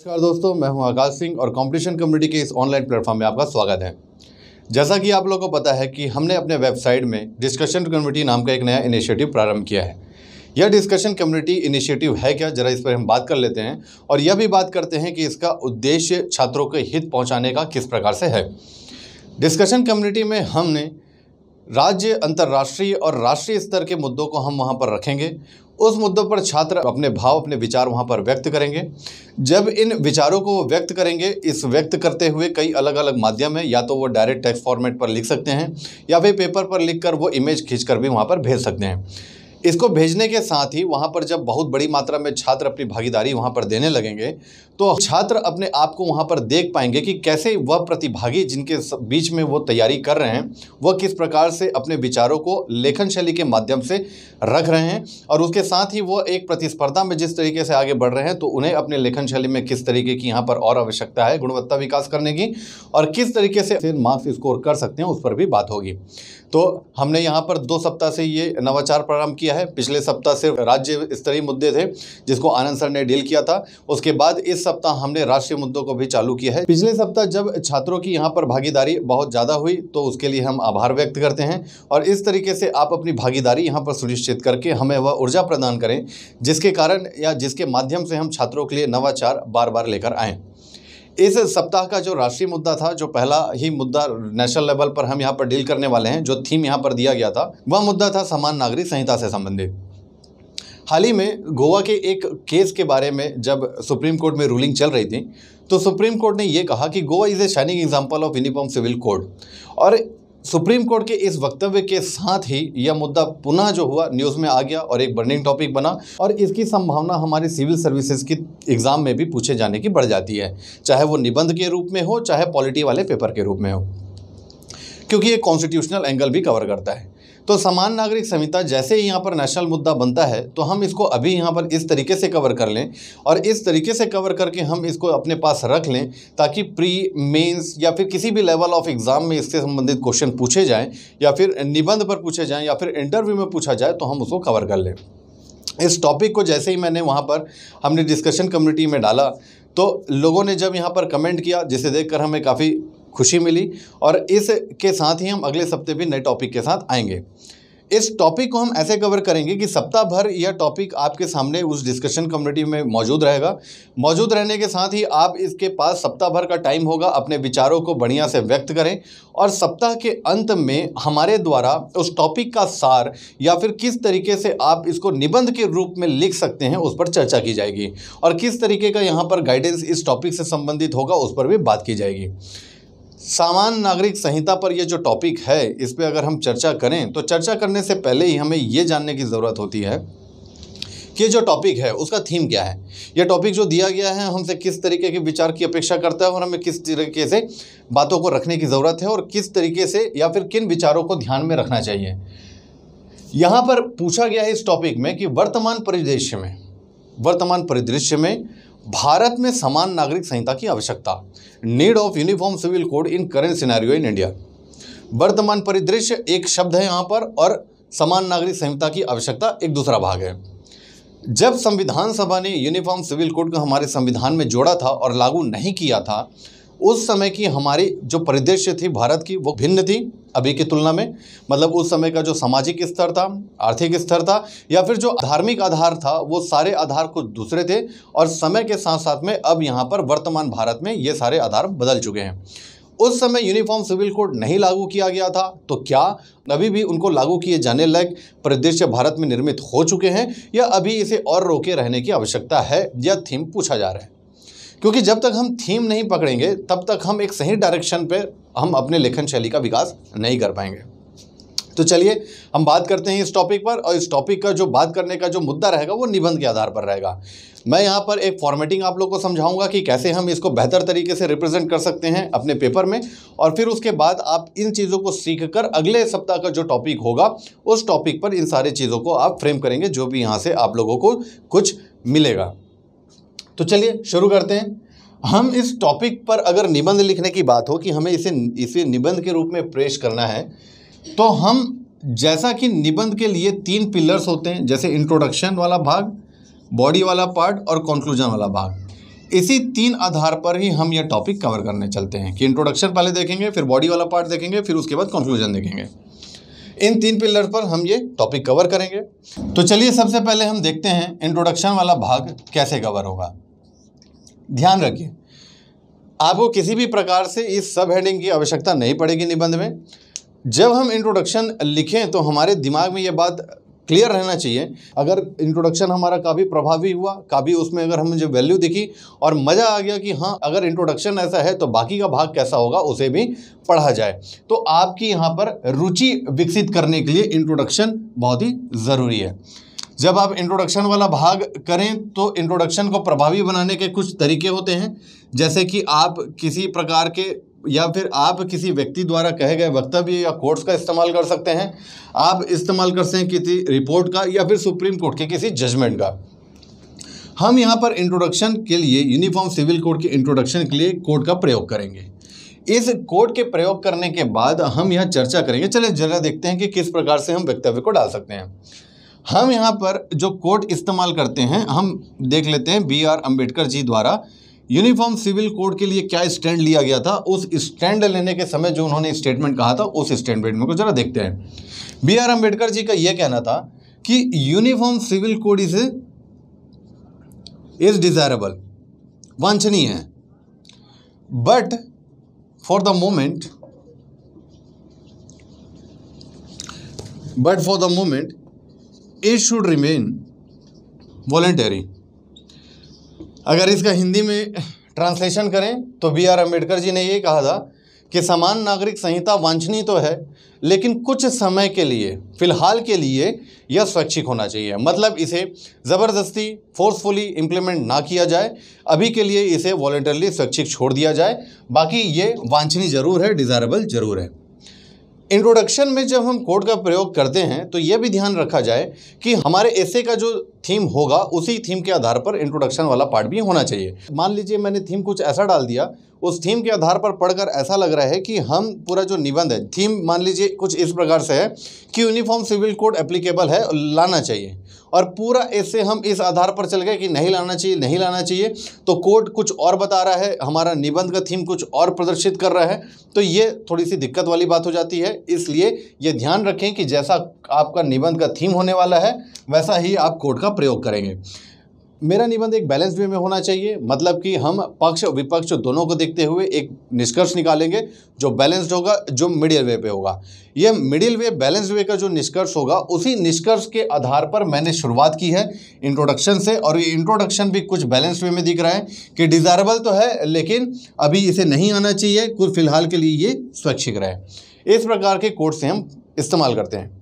नमस्कार दोस्तों मैं हूं आकाश सिंह और कंपटीशन कम्युनिटी के इस ऑनलाइन प्लेटफॉर्म में आपका स्वागत है जैसा कि आप लोगों को पता है कि हमने अपने वेबसाइट में डिस्कशन कम्युनिटी नाम का एक नया इनिशिएटिव प्रारंभ किया है यह डिस्कशन कम्युनिटी इनिशिएटिव है क्या जरा इस पर हम बात कर लेते हैं और यह भी बात करते हैं कि इसका उद्देश्य छात्रों के हित पहुँचाने का किस प्रकार से है डिस्कशन कम्युनिटी में हमने राज्य अंतर्राष्ट्रीय और राष्ट्रीय स्तर के मुद्दों को हम वहाँ पर रखेंगे उस मुद्दों पर छात्र अपने भाव अपने विचार वहाँ पर व्यक्त करेंगे जब इन विचारों को व्यक्त करेंगे इस व्यक्त करते हुए कई अलग अलग माध्यम है या तो वो डायरेक्ट टेक्स्ट फॉर्मेट पर लिख सकते हैं या फिर पेपर पर लिख कर वो इमेज खींच कर भी वहाँ पर भेज सकते हैं इसको भेजने के साथ ही वहाँ पर जब बहुत बड़ी मात्रा में छात्र अपनी भागीदारी वहाँ पर देने लगेंगे तो छात्र अपने आप को वहाँ पर देख पाएंगे कि कैसे वह प्रतिभागी जिनके बीच में वो तैयारी कर रहे हैं वह किस प्रकार से अपने विचारों को लेखन शैली के माध्यम से रख रहे हैं और उसके साथ ही वो एक प्रतिस्पर्धा में जिस तरीके से आगे बढ़ रहे हैं तो उन्हें अपने लेखन शैली में किस तरीके की यहाँ पर और आवश्यकता है गुणवत्ता विकास करने की और किस तरीके से मार्क्स स्कोर कर सकते हैं उस पर भी बात होगी तो हमने यहाँ पर दो सप्ताह से ये नवाचार प्रारंभ किया है पिछले सप्ताह से राज्य स्तरीय मुद्दे थे जिसको आनंद सर ने डील किया था उसके बाद इस सप्ताह हमने राष्ट्रीय मुद्दों को भी चालू किया है पिछले सप्ताह जब छात्रों की यहाँ पर भागीदारी बहुत ज़्यादा हुई तो उसके लिए हम आभार व्यक्त करते हैं और इस तरीके से आप अपनी भागीदारी यहाँ पर सुनिश्चित करके हमें वह ऊर्जा प्रदान करें जिसके कारण या जिसके माध्यम से हम छात्रों के लिए नवाचार बार बार लेकर आएँ इस सप्ताह का जो राष्ट्रीय मुद्दा था जो पहला ही मुद्दा नेशनल लेवल पर हम यहाँ पर डील करने वाले हैं जो थीम यहाँ पर दिया गया था वह मुद्दा था समान नागरिक संहिता से संबंधित हाल ही में गोवा के एक केस के बारे में जब सुप्रीम कोर्ट में रूलिंग चल रही थी तो सुप्रीम कोर्ट ने यह कहा कि Goa is a shining example of uniform civil code और सुप्रीम कोर्ट के इस वक्तव्य के साथ ही यह मुद्दा पुनः जो हुआ न्यूज़ में आ गया और एक बर्निंग टॉपिक बना और इसकी संभावना हमारे सिविल सर्विसेज की एग्ज़ाम में भी पूछे जाने की बढ़ जाती है चाहे वो निबंध के रूप में हो चाहे पॉलिटी वाले पेपर के रूप में हो क्योंकि ये कॉन्स्टिट्यूशनल एंगल भी कवर करता है तो समान नागरिक संहिता जैसे ही यहाँ पर नेशनल मुद्दा बनता है तो हम इसको अभी यहाँ पर इस तरीके से कवर कर लें और इस तरीके से कवर करके हम इसको अपने पास रख लें ताकि प्री मेंस या फिर किसी भी लेवल ऑफ एग्ज़ाम में इससे संबंधित क्वेश्चन पूछे जाएँ या फिर निबंध पर पूछे जाएँ या फिर इंटरव्यू में पूछा जाए तो हम उसको कवर कर लें इस टॉपिक को जैसे ही मैंने वहाँ पर हमने डिस्कशन कम्युनिटी में डाला तो लोगों ने जब यहाँ पर कमेंट किया जिसे देखकर हमें काफ़ी खुशी मिली और इसके साथ ही हम अगले सप्ते भी नए टॉपिक के साथ आएंगे इस टॉपिक को हम ऐसे कवर करेंगे कि सप्ताह भर यह टॉपिक आपके सामने उस डिस्कशन कम्युनिटी में मौजूद रहेगा मौजूद रहने के साथ ही आप इसके पास सप्ताह भर का टाइम होगा अपने विचारों को बढ़िया से व्यक्त करें और सप्ताह के अंत में हमारे द्वारा उस टॉपिक का सार या फिर किस तरीके से आप इसको निबंध के रूप में लिख सकते हैं उस पर चर्चा की जाएगी और किस तरीके का यहाँ पर गाइडेंस इस टॉपिक से संबंधित होगा उस पर भी बात की जाएगी सामान्य नागरिक संहिता पर यह जो टॉपिक है इस पर अगर हम चर्चा करें तो चर्चा करने से पहले ही हमें ये जानने की ज़रूरत होती है कि जो टॉपिक है उसका थीम क्या है यह टॉपिक जो दिया गया है हमसे किस तरीके के विचार की अपेक्षा करता है और हमें किस तरीके से बातों को रखने की ज़रूरत है और किस तरीके से या फिर किन विचारों को ध्यान में रखना चाहिए यहाँ पर पूछा गया है इस टॉपिक में कि वर्तमान परिदृश्य में वर्तमान परिदृश्य में भारत में समान नागरिक संहिता की आवश्यकता need of uniform civil code in current scenario in India वर्तमान परिदृश्य एक शब्द है यहाँ पर और समान नागरिक संहिता की आवश्यकता एक दूसरा भाग है जब संविधान सभा ने यूनिफॉर्म सिविल कोड को हमारे संविधान में जोड़ा था और लागू नहीं किया था उस समय की हमारी जो परिदृश्य थी भारत की वो भिन्न थी अभी की तुलना में मतलब उस समय का जो सामाजिक स्तर था आर्थिक स्तर था या फिर जो धार्मिक आधार था वो सारे आधार कुछ दूसरे थे और समय के साथ साथ में अब यहाँ पर वर्तमान भारत में ये सारे आधार बदल चुके हैं उस समय यूनिफॉर्म सिविल कोड नहीं लागू किया गया था तो क्या अभी भी उनको लागू किए जाने लायक परिदृश्य भारत में निर्मित हो चुके हैं या अभी इसे और रोके रहने की आवश्यकता है या थीम पूछा जा रहा है क्योंकि जब तक हम थीम नहीं पकड़ेंगे तब तक हम एक सही डायरेक्शन पर हम अपने लेखन शैली का विकास नहीं कर पाएंगे तो चलिए हम बात करते हैं इस टॉपिक पर और इस टॉपिक का जो बात करने का जो मुद्दा रहेगा वो निबंध के आधार पर रहेगा मैं यहाँ पर एक फॉर्मेटिंग आप लोग को समझाऊंगा कि कैसे हम इसको बेहतर तरीके से रिप्रेजेंट कर सकते हैं अपने पेपर में और फिर उसके बाद आप इन चीज़ों को सीख कर अगले सप्ताह का जो टॉपिक होगा उस टॉपिक पर इन सारी चीज़ों को आप फ्रेम करेंगे जो भी यहाँ से आप लोगों को कुछ मिलेगा तो चलिए शुरू करते हैं हम इस टॉपिक पर अगर निबंध लिखने की बात हो कि हमें इसे इसे निबंध के रूप में पेश करना है तो हम जैसा कि निबंध के लिए तीन पिलर्स होते हैं जैसे इंट्रोडक्शन वाला भाग बॉडी वाला पार्ट और कंक्लूजन वाला भाग इसी तीन आधार पर ही हम यह टॉपिक कवर करने चलते हैं कि इंट्रोडक्शन पहले देखेंगे फिर बॉडी वाला पार्ट देखेंगे फिर उसके बाद कंक्लूजन देखेंगे इन तीन पिलर पर हम ये टॉपिक कवर करेंगे तो चलिए सबसे पहले हम देखते हैं इंट्रोडक्शन वाला भाग कैसे कवर होगा ध्यान रखिए आपको किसी भी प्रकार से इस सब हेडिंग की आवश्यकता नहीं पड़ेगी निबंध में जब हम इंट्रोडक्शन लिखें तो हमारे दिमाग में ये बात क्लियर रहना चाहिए अगर इंट्रोडक्शन हमारा काफ़ी प्रभावी हुआ काफ़ी उसमें अगर हमें जो वैल्यू दिखी और मज़ा आ गया कि हाँ अगर इंट्रोडक्शन ऐसा है तो बाकी का भाग कैसा होगा उसे भी पढ़ा जाए तो आपकी यहाँ पर रुचि विकसित करने के लिए इंट्रोडक्शन बहुत ही ज़रूरी है जब आप इंट्रोडक्शन वाला भाग करें तो इंट्रोडक्शन को प्रभावी बनाने के कुछ तरीके होते हैं जैसे कि आप किसी प्रकार के या फिर आप किसी व्यक्ति द्वारा कहे गए वक्तव्य या कोर्ट्स का इस्तेमाल कर सकते हैं आप इस्तेमाल कर सकते हैं किसी रिपोर्ट का या फिर सुप्रीम कोर्ट के किसी जजमेंट का हम यहाँ पर इंट्रोडक्शन के लिए यूनिफॉर्म सिविल कोड के इंट्रोडक्शन के लिए कोड का प्रयोग करेंगे इस कोड के प्रयोग करने के बाद हम यह चर्चा करेंगे चले जरा देखते हैं कि किस प्रकार से हम वक्तव्य को डाल सकते हैं हम यहाँ पर जो कोड इस्तेमाल करते हैं हम देख लेते हैं बी आर अम्बेडकर जी द्वारा यूनिफॉर्म सिविल कोड के लिए क्या स्टैंड लिया गया था उस स्टैंड लेने के समय जो उन्होंने स्टेटमेंट कहा था उस स्टैंडमेंट में को जरा देखते हैं बी आर अम्बेडकर जी का यह कहना था कि uniform civil code is is desirable वांछनीय है but for the moment but for the moment it should remain voluntary अगर इसका हिंदी में ट्रांसलेशन करें तो बी आर अम्बेडकर जी ने ये कहा था कि समान नागरिक संहिता वांछनीय तो है लेकिन कुछ समय के लिए फ़िलहाल के लिए यह स्वैच्छिक होना चाहिए मतलब इसे ज़बरदस्ती फोर्सफुली इम्प्लीमेंट ना किया जाए अभी के लिए इसे वॉलेंटरली स्वैच्छिक छोड़ दिया जाए बाकी ये वांछनीय ज़रूर है डिज़ायरेबल ज़रूर है इंट्रोडक्शन में जब हम कोड का प्रयोग करते हैं तो ये भी ध्यान रखा जाए कि हमारे ऐसे का जो थीम होगा उसी थीम के आधार पर इंट्रोडक्शन वाला पार्ट भी होना चाहिए मान लीजिए मैंने थीम कुछ ऐसा डाल दिया उस थीम के आधार पर पढ़कर ऐसा लग रहा है कि हम पूरा जो निबंध है थीम मान लीजिए कुछ इस प्रकार से है कि यूनिफॉर्म सिविल कोड एप्लीकेबल है लाना चाहिए और पूरा ऐसे हम इस आधार पर चल गए कि नहीं लाना चाहिए नहीं लाना चाहिए तो कोर्ट कुछ और बता रहा है हमारा निबंध का थीम कुछ और प्रदर्शित कर रहा है तो ये थोड़ी सी दिक्कत वाली बात हो जाती है इसलिए ये ध्यान रखें कि जैसा आपका निबंध का थीम होने वाला है वैसा ही आप कोर्ट का प्रयोग करेंगे मेरा निबंध एक बैलेंस वे में होना चाहिए मतलब कि हम पक्ष और विपक्ष दोनों को देखते हुए एक निष्कर्ष निकालेंगे जो बैलेंस्ड होगा जो मिडिल वे पे होगा ये मिडिल वे बैलेंस्ड वे का जो निष्कर्ष होगा उसी निष्कर्ष के आधार पर मैंने शुरुआत की है इंट्रोडक्शन से और ये इंट्रोडक्शन भी कुछ बैलेंस्ड वे में दिख रहा है कि डिज़ायरेबल तो है लेकिन अभी इसे नहीं आना चाहिए कुछ फिलहाल के लिए ये स्वैच्छिक रहे इस प्रकार के कोड से हम इस्तेमाल करते हैं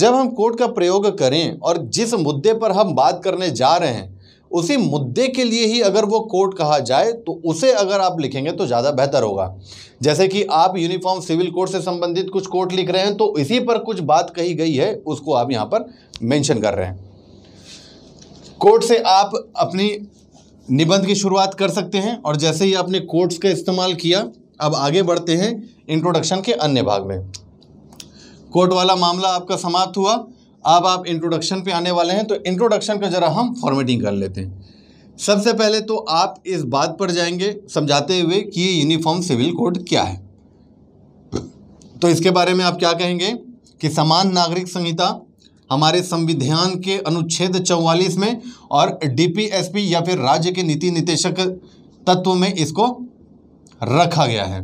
जब हम कोर्ट का प्रयोग करें और जिस मुद्दे पर हम बात करने जा रहे हैं उसी मुद्दे के लिए ही अगर वो कोर्ट कहा जाए तो उसे अगर आप लिखेंगे तो ज़्यादा बेहतर होगा जैसे कि आप यूनिफॉर्म सिविल कोड से संबंधित कुछ कोर्ट लिख रहे हैं तो इसी पर कुछ बात कही गई है उसको आप यहाँ पर मेंशन कर रहे हैं कोर्ट से आप अपनी निबंध की शुरुआत कर सकते हैं और जैसे ही आपने कोर्ट्स का इस्तेमाल किया अब आगे बढ़ते हैं इंट्रोडक्शन के अन्य भाग में कोर्ट वाला मामला आपका समाप्त हुआ अब आप इंट्रोडक्शन पे आने वाले हैं तो इंट्रोडक्शन का ज़रा हम फॉर्मेटिंग कर लेते हैं सबसे पहले तो आप इस बात पर जाएंगे समझाते हुए कि ये यूनिफॉर्म सिविल कोड क्या है तो इसके बारे में आप क्या कहेंगे कि समान नागरिक संहिता हमारे संविधान के अनुच्छेद 44 में और डीपीएसपी या फिर राज्य के नीति निदेशक तत्व में इसको रखा गया है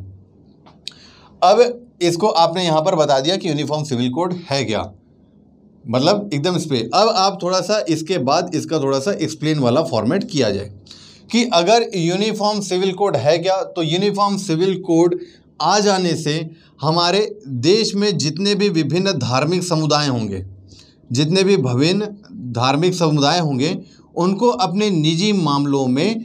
अब इसको आपने यहाँ पर बता दिया कि यूनिफॉर्म सिविल कोड है क्या मतलब एकदम इस पर अब आप थोड़ा सा इसके बाद इसका थोड़ा सा एक्सप्लेन वाला फॉर्मेट किया जाए कि अगर यूनिफॉर्म सिविल कोड है क्या तो यूनिफॉर्म सिविल कोड आ जाने से हमारे देश में जितने भी विभिन्न धार्मिक समुदाय होंगे जितने भी भविन्न धार्मिक समुदाय होंगे उनको अपने निजी मामलों में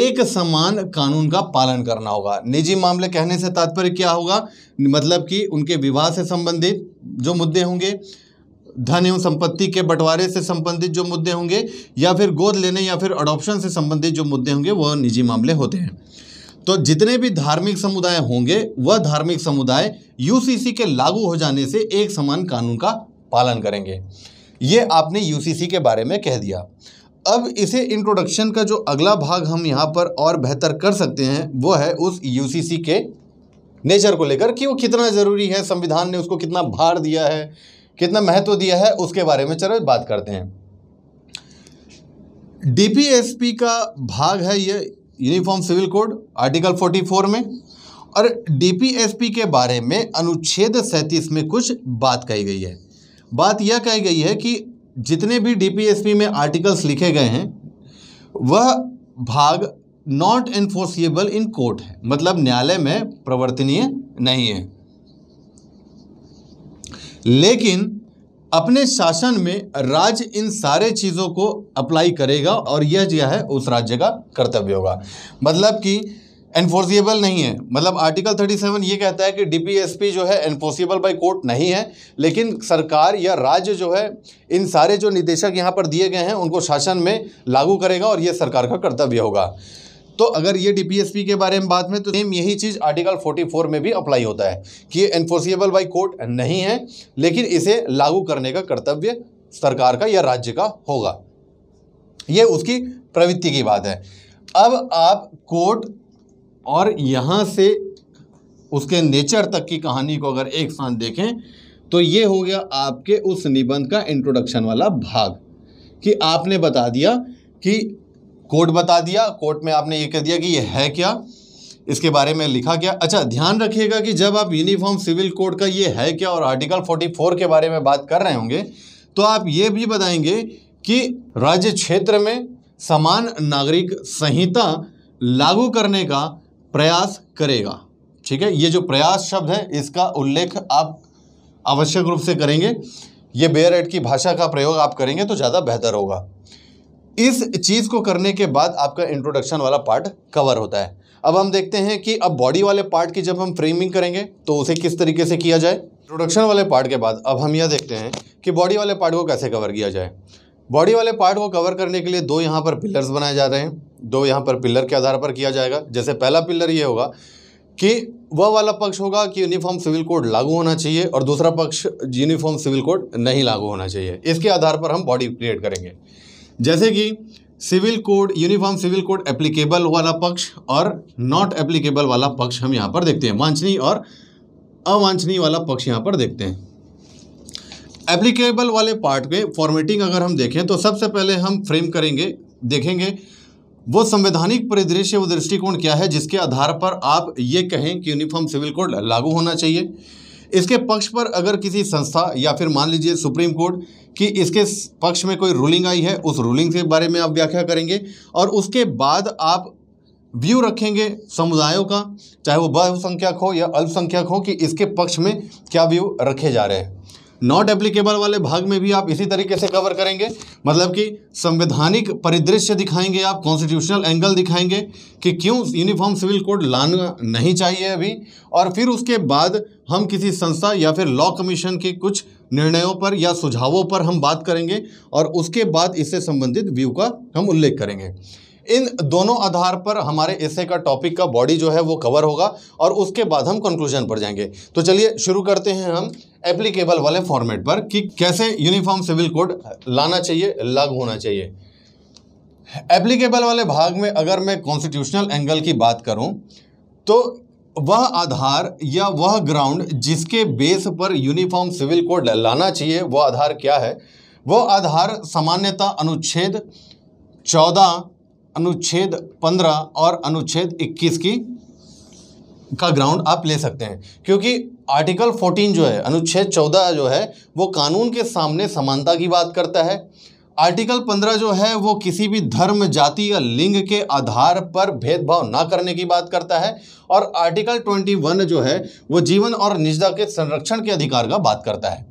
एक समान कानून का पालन करना होगा निजी मामले कहने से तात्पर्य क्या होगा मतलब कि उनके विवाह से संबंधित जो मुद्दे होंगे धन एवं संपत्ति के बंटवारे से संबंधित जो मुद्दे होंगे या फिर गोद लेने या फिर अडॉप्शन से संबंधित जो मुद्दे होंगे वह निजी मामले होते हैं तो जितने भी धार्मिक समुदाय होंगे वह धार्मिक समुदाय यूसीसी के लागू हो जाने से एक समान कानून का पालन करेंगे ये आपने यूसीसी के बारे में कह दिया अब इसे इंट्रोडक्शन का जो अगला भाग हम यहाँ पर और बेहतर कर सकते हैं वो है उस यूसीसी के नेचर को लेकर कि वो कितना ज़रूरी है संविधान ने उसको कितना भार दिया है कितना महत्व दिया है उसके बारे में चलो बात करते हैं डीपीएसपी का भाग है ये यूनिफॉर्म सिविल कोड आर्टिकल 44 में और डीपीएसपी के बारे में अनुच्छेद सैंतीस में कुछ बात कही गई है बात यह कही गई है कि जितने भी डीपीएसपी में आर्टिकल्स लिखे गए हैं वह भाग नॉट एनफोर्सिएबल इन कोर्ट है मतलब न्यायालय में प्रवर्तनीय नहीं है लेकिन अपने शासन में राज्य इन सारे चीज़ों को अप्लाई करेगा और यह जो है उस राज्य का कर्तव्य होगा मतलब कि एनफोर्सिएबल नहीं है मतलब आर्टिकल 37 ये कहता है कि डीपीएसपी जो है एनफोर्सिएबल बाय कोर्ट नहीं है लेकिन सरकार या राज्य जो है इन सारे जो निदेशक यहाँ पर दिए गए हैं उनको शासन में लागू करेगा और ये सरकार का कर्तव्य होगा तो अगर ये डीपीएसपी के बारे में बात में तो सेम यही चीज़ आर्टिकल 44 में भी अप्लाई होता है कि ये एनफोर्सिएबल बाई कोर्ट नहीं है लेकिन इसे लागू करने का कर्तव्य सरकार का या राज्य का होगा ये उसकी प्रवृत्ति की बात है अब आप कोर्ट और यहाँ से उसके नेचर तक की कहानी को अगर एक साथ देखें तो ये हो गया आपके उस निबंध का इंट्रोडक्शन वाला भाग कि आपने बता दिया कि कोड बता दिया कोर्ट में आपने ये कह दिया कि ये है क्या इसके बारे में लिखा गया अच्छा ध्यान रखिएगा कि जब आप यूनिफॉर्म सिविल कोड का ये है क्या और आर्टिकल 44 के बारे में बात कर रहे होंगे तो आप ये भी बताएंगे कि राज्य क्षेत्र में समान नागरिक संहिता लागू करने का प्रयास करेगा ठीक है ये जो प्रयास शब्द है इसका उल्लेख आप आवश्यक रूप से करेंगे ये बेयर एड की भाषा का प्रयोग आप करेंगे तो ज़्यादा बेहतर होगा इस चीज़ को करने के बाद आपका इंट्रोडक्शन वाला पार्ट कवर होता है अब हम देखते हैं कि अब बॉडी वाले पार्ट की जब हम फ्रेमिंग करेंगे तो उसे किस तरीके से किया जाए इंट्रोडक्शन वाले पार्ट के बाद अब हम यह देखते हैं कि बॉडी वाले पार्ट को कैसे कवर किया जाए बॉडी वाले पार्ट को कवर करने के लिए दो यहाँ पर पिलर्स बनाए जा रहे हैं दो यहाँ पर पिलर के आधार पर किया जाएगा जैसे पहला पिलर ये होगा कि वह वाला पक्ष होगा कि यूनिफॉर्म सिविल कोड लागू होना चाहिए और दूसरा पक्ष यूनिफॉर्म सिविल कोड नहीं लागू होना चाहिए इसके आधार पर हम बॉडी क्रिएट करेंगे जैसे कि civil code uniform civil code applicable वाला पक्ष और नॉट एप्लीकेबल वाला पक्ष हम यहाँ पर देखते हैं वांछनीय और अवांछनीय वाला पक्ष यहाँ पर देखते हैं एप्लीकेबल वाले पार्ट के फॉर्मेटिंग अगर हम देखें तो सबसे पहले हम फ्रेम करेंगे देखेंगे वो संवैधानिक परिदृश्य वो दृष्टिकोण क्या है जिसके आधार पर आप ये कहें कि यूनिफॉर्म सिविल कोड लागू होना चाहिए इसके पक्ष पर अगर किसी संस्था या फिर मान लीजिए सुप्रीम कोर्ट कि इसके पक्ष में कोई रूलिंग आई है उस रूलिंग के बारे में आप व्याख्या करेंगे और उसके बाद आप व्यू रखेंगे समुदायों का चाहे वो बहुसंख्यक हो या अल्पसंख्यक हो कि इसके पक्ष में क्या व्यू रखे जा रहे हैं नॉट एप्लीकेबल वाले भाग में भी आप इसी तरीके से कवर करेंगे मतलब कि संवैधानिक परिदृश्य दिखाएंगे आप कॉन्स्टिट्यूशनल एंगल दिखाएंगे कि क्यों यूनिफॉर्म सिविल कोड लाना नहीं चाहिए अभी और फिर उसके बाद हम किसी संस्था या फिर लॉ कमीशन के कुछ निर्णयों पर या सुझावों पर हम बात करेंगे और उसके बाद इससे संबंधित व्यू का हम उल्लेख करेंगे इन दोनों आधार पर हमारे ऐसे का टॉपिक का बॉडी जो है वो कवर होगा और उसके बाद हम कंक्लूजन पर जाएंगे तो चलिए शुरू करते हैं हम एप्लीकेबल वाले फॉर्मेट पर कि कैसे यूनिफॉर्म सिविल कोड लाना चाहिए लागू होना चाहिए एप्लीकेबल वाले भाग में अगर मैं कॉन्स्टिट्यूशनल एंगल की बात करूं तो वह आधार या वह ग्राउंड जिसके बेस पर यूनिफॉर्म सिविल कोड लाना चाहिए वह आधार क्या है वह आधार सामान्यता अनुच्छेद चौदह अनुच्छेद 15 और अनुच्छेद 21 की का ग्राउंड आप ले सकते हैं क्योंकि आर्टिकल 14 जो है अनुच्छेद 14 जो है वो कानून के सामने समानता की बात करता है आर्टिकल 15 जो है वो किसी भी धर्म जाति या लिंग के आधार पर भेदभाव ना करने की बात करता है और आर्टिकल 21 जो है वो जीवन और निजता के संरक्षण के अधिकार का बात करता है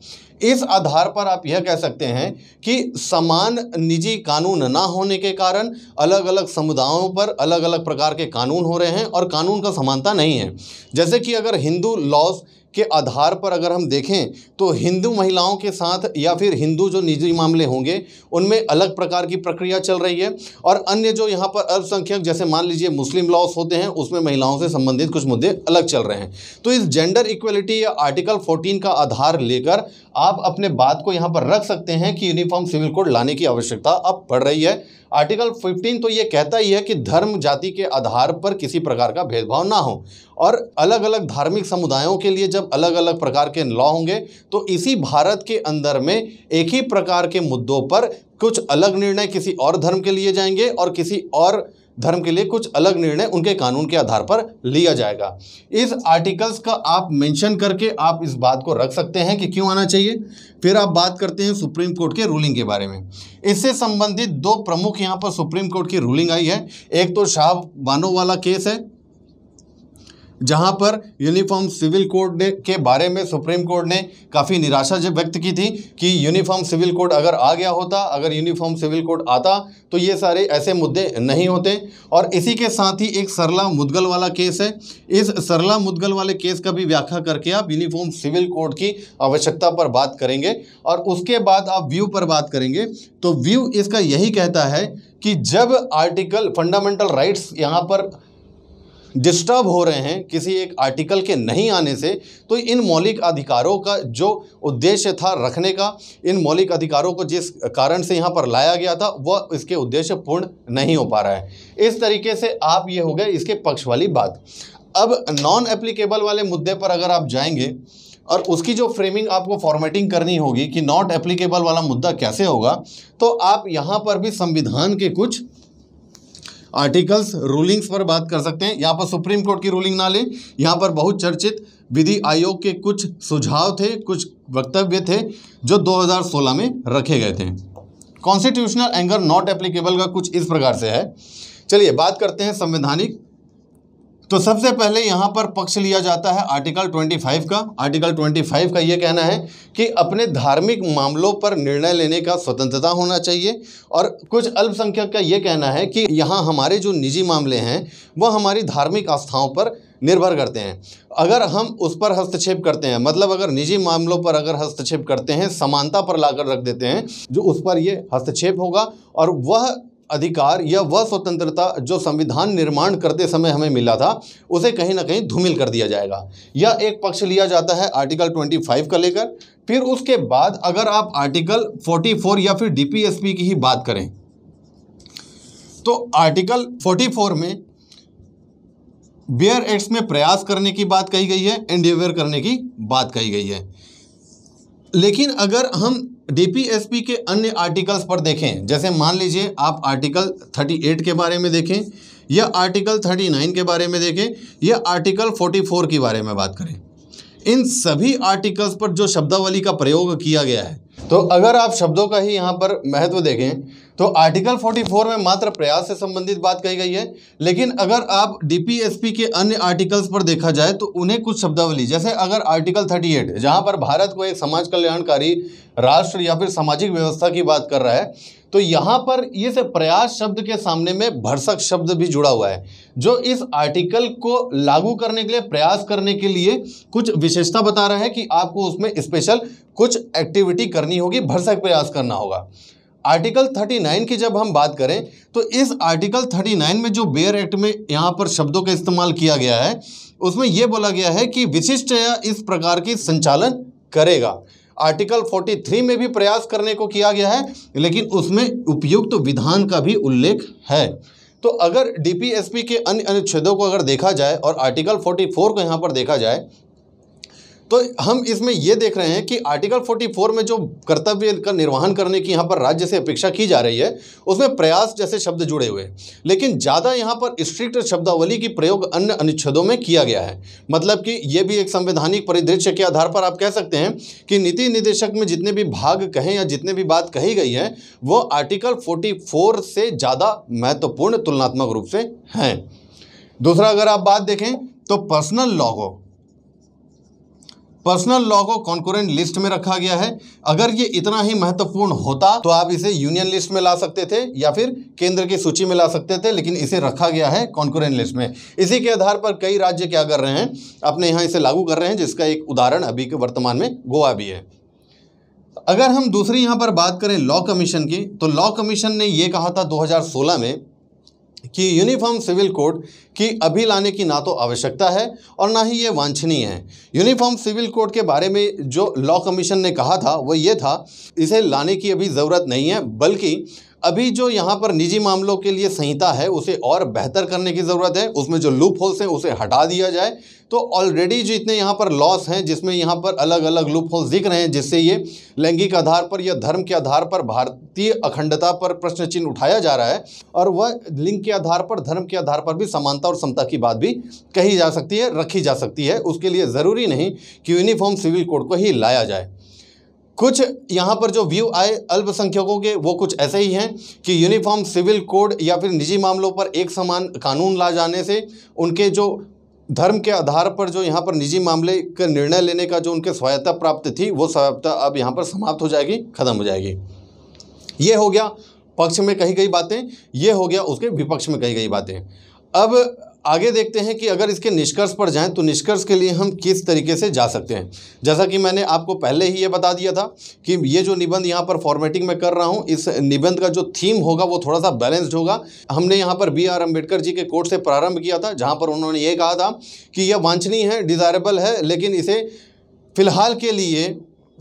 इस आधार पर आप यह कह सकते हैं कि समान निजी कानून ना होने के कारण अलग अलग समुदायों पर अलग अलग प्रकार के कानून हो रहे हैं और कानून का समानता नहीं है जैसे कि अगर हिंदू लॉज के आधार पर अगर हम देखें तो हिंदू महिलाओं के साथ या फिर हिंदू जो निजी मामले होंगे उनमें अलग प्रकार की प्रक्रिया चल रही है और अन्य जो यहाँ पर अल्पसंख्यक जैसे मान लीजिए मुस्लिम लॉस होते हैं उसमें महिलाओं से संबंधित कुछ मुद्दे अलग चल रहे हैं तो इस जेंडर इक्वलिटी या आर्टिकल फोर्टीन का आधार लेकर आप अपने बात को यहाँ पर रख सकते हैं कि यूनिफॉर्म सिविल कोड लाने की आवश्यकता अब पड़ रही है आर्टिकल 15 तो ये कहता ही है कि धर्म जाति के आधार पर किसी प्रकार का भेदभाव ना हो और अलग अलग धार्मिक समुदायों के लिए जब अलग अलग प्रकार के लॉ होंगे तो इसी भारत के अंदर में एक ही प्रकार के मुद्दों पर कुछ अलग निर्णय किसी और धर्म के लिए जाएंगे और किसी और धर्म के लिए कुछ अलग निर्णय उनके कानून के आधार पर लिया जाएगा इस आर्टिकल्स का आप मेंशन करके आप इस बात को रख सकते हैं कि क्यों आना चाहिए फिर आप बात करते हैं सुप्रीम कोर्ट के रूलिंग के बारे में इससे संबंधित दो प्रमुख यहाँ पर सुप्रीम कोर्ट की रूलिंग आई है एक तो शाह बानो वाला केस है जहां पर यूनिफॉर्म सिविल कोड के बारे में सुप्रीम कोर्ट ने काफ़ी निराशा व्यक्त की थी कि यूनिफॉर्म सिविल कोड अगर आ गया होता अगर यूनिफॉर्म सिविल कोड आता तो ये सारे ऐसे मुद्दे नहीं होते और इसी के साथ ही एक सरला मुदगल वाला केस है इस सरला मुदगल वाले केस का भी व्याख्या करके आप यूनिफॉर्म सिविल कोड की आवश्यकता पर बात करेंगे और उसके बाद आप व्यू पर बात करेंगे तो व्यू इसका यही कहता है कि जब आर्टिकल फंडामेंटल राइट्स यहाँ पर डिस्टर्ब हो रहे हैं किसी एक आर्टिकल के नहीं आने से तो इन मौलिक अधिकारों का जो उद्देश्य था रखने का इन मौलिक अधिकारों को जिस कारण से यहाँ पर लाया गया था वह इसके उद्देश्य पूर्ण नहीं हो पा रहा है इस तरीके से आप ये हो गए इसके पक्ष वाली बात अब नॉन एप्लीकेबल वाले मुद्दे पर अगर आप जाएंगे और उसकी जो फ्रेमिंग आपको फॉर्मेटिंग करनी होगी कि नॉट एप्लीकेबल वाला मुद्दा कैसे होगा तो आप यहाँ पर भी संविधान के कुछ आर्टिकल्स रूलिंग्स पर बात कर सकते हैं यहाँ पर सुप्रीम कोर्ट की रूलिंग ना लें यहाँ पर बहुत चर्चित विधि आयोग के कुछ सुझाव थे कुछ वक्तव्य थे जो 2016 में रखे गए थे कॉन्स्टिट्यूशनल एंगर नॉट एप्लीकेबल का कुछ इस प्रकार से है चलिए बात करते हैं संवैधानिक तो सबसे पहले यहाँ पर पक्ष लिया जाता है आर्टिकल 25 का आर्टिकल 25 का ये कहना है कि अपने धार्मिक मामलों पर निर्णय लेने का स्वतंत्रता होना चाहिए और कुछ अल्पसंख्यक का ये कहना है कि यहाँ हमारे जो निजी मामले हैं वह हमारी धार्मिक आस्थाओं पर निर्भर करते हैं अगर हम उस पर हस्तक्षेप करते हैं मतलब अगर निजी मामलों पर अगर हस्तक्षेप करते हैं समानता पर लाकर रख देते हैं जो उस पर ये हस्तक्षेप होगा और वह अधिकार या वह स्वतंत्रता जो संविधान निर्माण करते समय हमें मिला था उसे कहीं ना कहीं धूमिल कर दिया जाएगा या एक पक्ष लिया जाता है आर्टिकल 25 का लेकर फिर उसके बाद अगर आप आर्टिकल 44 या फिर डीपीएसपी की ही बात करें तो आर्टिकल 44 में बेयर एक्ट्स में प्रयास करने की बात कही गई है एंडेवर करने की बात कही गई है लेकिन अगर हम डीपीएसपी के अन्य आर्टिकल्स पर देखें जैसे मान लीजिए आप आर्टिकल 38 के बारे में देखें या आर्टिकल 39 के बारे में देखें या आर्टिकल 44 के बारे में बात करें इन सभी आर्टिकल्स पर जो शब्दावली का प्रयोग किया गया है तो अगर आप शब्दों का ही यहाँ पर महत्व देखें तो आर्टिकल 44 में मात्र प्रयास से संबंधित बात कही गई है लेकिन अगर आप डीपीएसपी के अन्य आर्टिकल्स पर देखा जाए तो उन्हें कुछ शब्दावली जैसे अगर आर्टिकल 38 जहाँ पर भारत को एक समाज कल्याणकारी राष्ट्र या फिर सामाजिक व्यवस्था की बात कर रहा है तो यहाँ पर ये से प्रयास शब्द के सामने में भरसक शब्द भी जुड़ा हुआ है जो इस आर्टिकल को लागू करने के लिए प्रयास करने के लिए कुछ विशेषता बता रहा है कि आपको उसमें स्पेशल कुछ एक्टिविटी करनी होगी भरसक प्रयास करना होगा आर्टिकल 39 की जब हम बात करें तो इस आर्टिकल 39 में जो बेयर एक्ट में यहाँ पर शब्दों का इस्तेमाल किया गया है उसमें यह बोला गया है कि विशिष्ट या इस प्रकार की संचालन करेगा आर्टिकल 43 में भी प्रयास करने को किया गया है लेकिन उसमें उपयुक्त तो विधान का भी उल्लेख है तो अगर डीपीएसपी के अन्य अनुच्छेदों को अगर देखा जाए और आर्टिकल 44 को यहाँ पर देखा जाए तो हम इसमें यह देख रहे हैं कि आर्टिकल 44 में जो कर्तव्य का निर्वहन करने की यहाँ पर राज्य से अपेक्षा की जा रही है उसमें प्रयास जैसे शब्द जुड़े हुए लेकिन ज़्यादा यहाँ पर स्ट्रिक्ट शब्दावली की प्रयोग अन्य अनुच्छेदों में किया गया है मतलब कि यह भी एक संवैधानिक परिदृश्य के आधार पर आप कह सकते हैं कि नीति निदेशक में जितने भी भाग कहें या जितने भी बात कही गई है वो आर्टिकल फोर्टी से ज़्यादा महत्वपूर्ण तुलनात्मक रूप से हैं दूसरा अगर आप बात देखें तो पर्सनल लॉ को पर्सनल लॉ को कॉन्कोरेंट लिस्ट में रखा गया है अगर ये इतना ही महत्वपूर्ण होता तो आप इसे यूनियन लिस्ट में ला सकते थे या फिर केंद्र की सूची में ला सकते थे लेकिन इसे रखा गया है कॉन्कोरेंट लिस्ट में इसी के आधार पर कई राज्य क्या कर रहे हैं अपने यहाँ इसे लागू कर रहे हैं जिसका एक उदाहरण अभी के वर्तमान में गोवा भी है अगर हम दूसरी यहाँ पर बात करें लॉ कमीशन की तो लॉ कमीशन ने ये कहा था 2016 में कि यूनिफॉर्म सिविल कोड की अभी लाने की ना तो आवश्यकता है और ना ही ये वांछनीय है यूनिफॉर्म सिविल कोड के बारे में जो लॉ कमीशन ने कहा था वो ये था इसे लाने की अभी ज़रूरत नहीं है बल्कि अभी जो यहाँ पर निजी मामलों के लिए संहिता है उसे और बेहतर करने की ज़रूरत है उसमें जो लूप होल्स हैं उसे हटा दिया जाए तो ऑलरेडी जो इतने यहाँ पर लॉस हैं जिसमें यहाँ पर अलग अलग लूप होल्स दिख रहे हैं जिससे ये लैंगिक आधार पर या धर्म के आधार पर भारतीय अखंडता पर प्रश्न चिन्ह उठाया जा रहा है और वह लिंग के आधार पर धर्म के आधार पर भी समानता और समता की बात भी कही जा सकती है रखी जा सकती है उसके लिए ज़रूरी नहीं कि यूनिफॉर्म सिविल कोड को ही लाया जाए कुछ यहाँ पर जो व्यू आए अल्पसंख्यकों के वो कुछ ऐसे ही हैं कि यूनिफॉर्म सिविल कोड या फिर निजी मामलों पर एक समान कानून ला जाने से उनके जो धर्म के आधार पर जो यहाँ पर निजी मामले का निर्णय लेने का जो उनके स्वायत्ता प्राप्त थी वो स्वायत्ता अब यहाँ पर समाप्त हो जाएगी ख़त्म हो जाएगी ये हो गया पक्ष में कही गई बातें ये हो गया उसके विपक्ष में कही गई बातें अब आगे देखते हैं कि अगर इसके निष्कर्ष पर जाएं तो निष्कर्ष के लिए हम किस तरीके से जा सकते हैं जैसा कि मैंने आपको पहले ही ये बता दिया था कि ये जो निबंध यहाँ पर फॉर्मेटिंग में कर रहा हूँ इस निबंध का जो थीम होगा वो थोड़ा सा बैलेंस्ड होगा हमने यहाँ पर बी आर अम्बेडकर जी के कोर्ट से प्रारंभ किया था जहाँ पर उन्होंने ये कहा था कि यह वांछनीय है डिज़ायरेबल है लेकिन इसे फिलहाल के लिए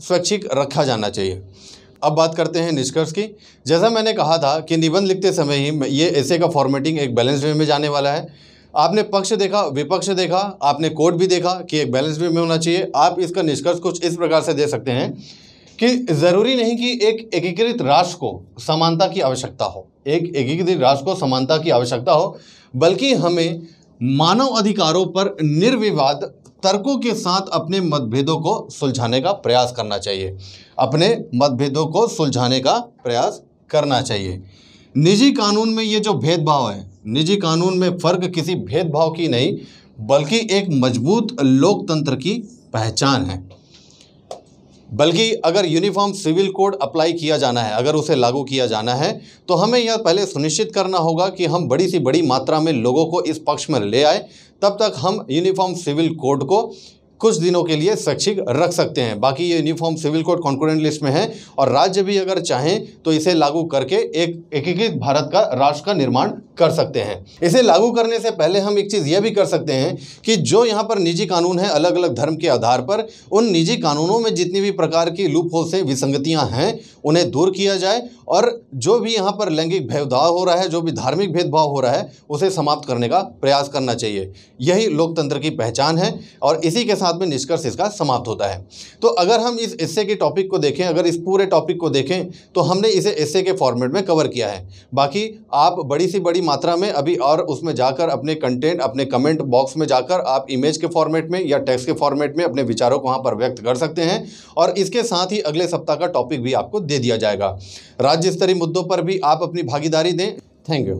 स्वैच्छिक रखा जाना चाहिए अब बात करते हैं निष्कर्ष की जैसा मैंने कहा था कि निबंध लिखते समय ही ये ऐसे का फॉर्मेटिंग एक बैलेंस वे में जाने वाला है आपने पक्ष देखा विपक्ष देखा आपने कोर्ट भी देखा कि एक बैलेंस भी में होना चाहिए आप इसका निष्कर्ष कुछ इस प्रकार से दे सकते हैं कि ज़रूरी नहीं कि एक एकीकृत राष्ट्र को समानता की आवश्यकता हो एक एकीकृत राष्ट्र को समानता की आवश्यकता हो बल्कि हमें मानव अधिकारों पर निर्विवाद तर्कों के साथ अपने मतभेदों को सुलझाने का प्रयास करना चाहिए अपने मतभेदों को सुलझाने का प्रयास करना चाहिए निजी कानून में ये जो भेदभाव है निजी कानून में फ़र्क किसी भेदभाव की नहीं बल्कि एक मजबूत लोकतंत्र की पहचान है बल्कि अगर यूनिफॉर्म सिविल कोड अप्लाई किया जाना है अगर उसे लागू किया जाना है तो हमें यह पहले सुनिश्चित करना होगा कि हम बड़ी सी बड़ी मात्रा में लोगों को इस पक्ष में ले आए तब तक हम यूनिफॉर्म सिविल कोड को कुछ दिनों के लिए शैक्षिक रख सकते हैं बाकी ये uniform civil code concurrent list में है और राज्य भी अगर चाहें तो इसे लागू करके एक एकीकृत भारत का राष्ट्र का निर्माण कर सकते हैं इसे लागू करने से पहले हम एक चीज़ यह भी कर सकते हैं कि जो यहाँ पर निजी कानून है अलग अलग धर्म के आधार पर उन निजी कानूनों में जितनी भी प्रकार की लूप होल से विसंगतियाँ हैं उन्हें दूर किया जाए और जो भी यहाँ पर लैंगिक भेदभाव हो रहा है जो भी धार्मिक भेदभाव हो रहा है उसे समाप्त करने का प्रयास करना चाहिए यही लोकतंत्र की पहचान है और इसी के साथ साथ में निष्कर्ष इसका समाप्त होता है तो अगर हम इस एस्से के टॉपिक को देखें अगर इस पूरे टॉपिक को देखें तो हमने इसे एस्से के फॉर्मेट में कवर किया है बाकी आप बड़ी सी बड़ी मात्रा में अभी और उसमें जाकर अपने कंटेंट अपने कमेंट बॉक्स में जाकर आप इमेज के फॉर्मेट में या टेक्स्ट के फॉर्मेट में अपने विचारों को वहाँ पर व्यक्त कर सकते हैं और इसके साथ ही अगले सप्ताह का टॉपिक भी आपको दे दिया जाएगा राज्य स्तरीय मुद्दों पर भी आप अपनी भागीदारी दें थैंक यू